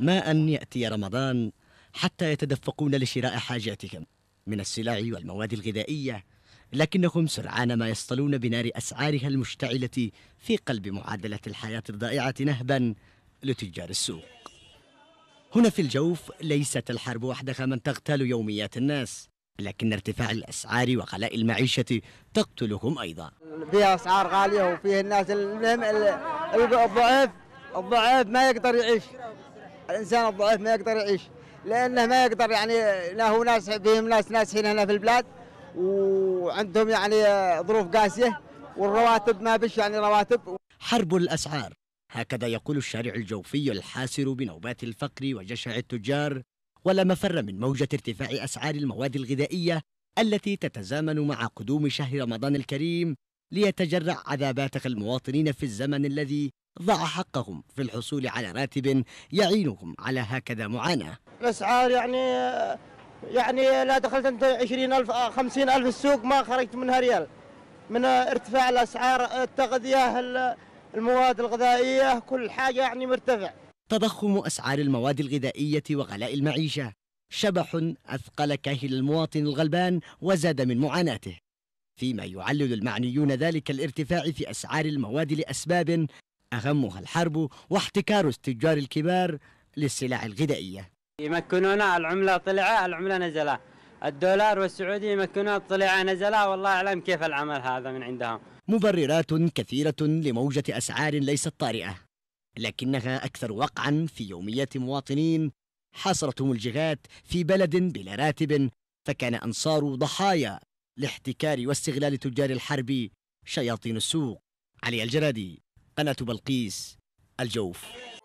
ما أن يأتي رمضان حتى يتدفقون لشراء حاجاتهم من السلع والمواد الغذائية لكنهم سرعان ما يصطلون بنار أسعارها المشتعلة في قلب معادلة الحياة الضائعة نهبا لتجار السوق هنا في الجوف ليست الحرب وحدها من تغتال يوميات الناس لكن ارتفاع الأسعار وغلاء المعيشة تقتلهم أيضا فيها أسعار غالية وفيه الناس الضعيف الضعيف ما يقدر يعيش الانسان الضعيف ما يقدر يعيش لانه ما يقدر يعني لا هو ناس بهم ناس ناسين هنا في البلاد وعندهم يعني ظروف قاسيه والرواتب ما بش يعني رواتب حرب الاسعار هكذا يقول الشارع الجوفي الحاسر بنوبات الفقر وجشع التجار ولا مفر من موجه ارتفاع اسعار المواد الغذائيه التي تتزامن مع قدوم شهر رمضان الكريم ليتجرع عذابات المواطنين في الزمن الذي ضع حقهم في الحصول على راتب يعينهم على هكذا معاناة الأسعار يعني يعني لا دخلت أنت 20000 50000 آه، السوق ما خرجت منها ريال من ارتفاع الأسعار التغذية المواد الغذائية كل حاجة يعني مرتفع تضخم أسعار المواد الغذائية وغلاء المعيشة شبح أثقل كاهل المواطن الغلبان وزاد من معاناته فيما يعلل المعنيون ذلك الارتفاع في أسعار المواد لأسباب أهمها الحرب واحتكار التجار الكبار للسلع الغذائية يمكنونا العملة طلع العملة نزلة الدولار والسعودي يمكنونا طلع نزلة والله أعلم كيف العمل هذا من عندهم مبررات كثيرة لموجة أسعار ليست طارئة لكنها أكثر وقعا في يوميات مواطنين حاصرتهم الجهات في بلد بلا راتب فكان أنصار ضحايا لاحتكار واستغلال تجار الحرب شياطين السوق علي الجرادي قناة بلقيس الجوف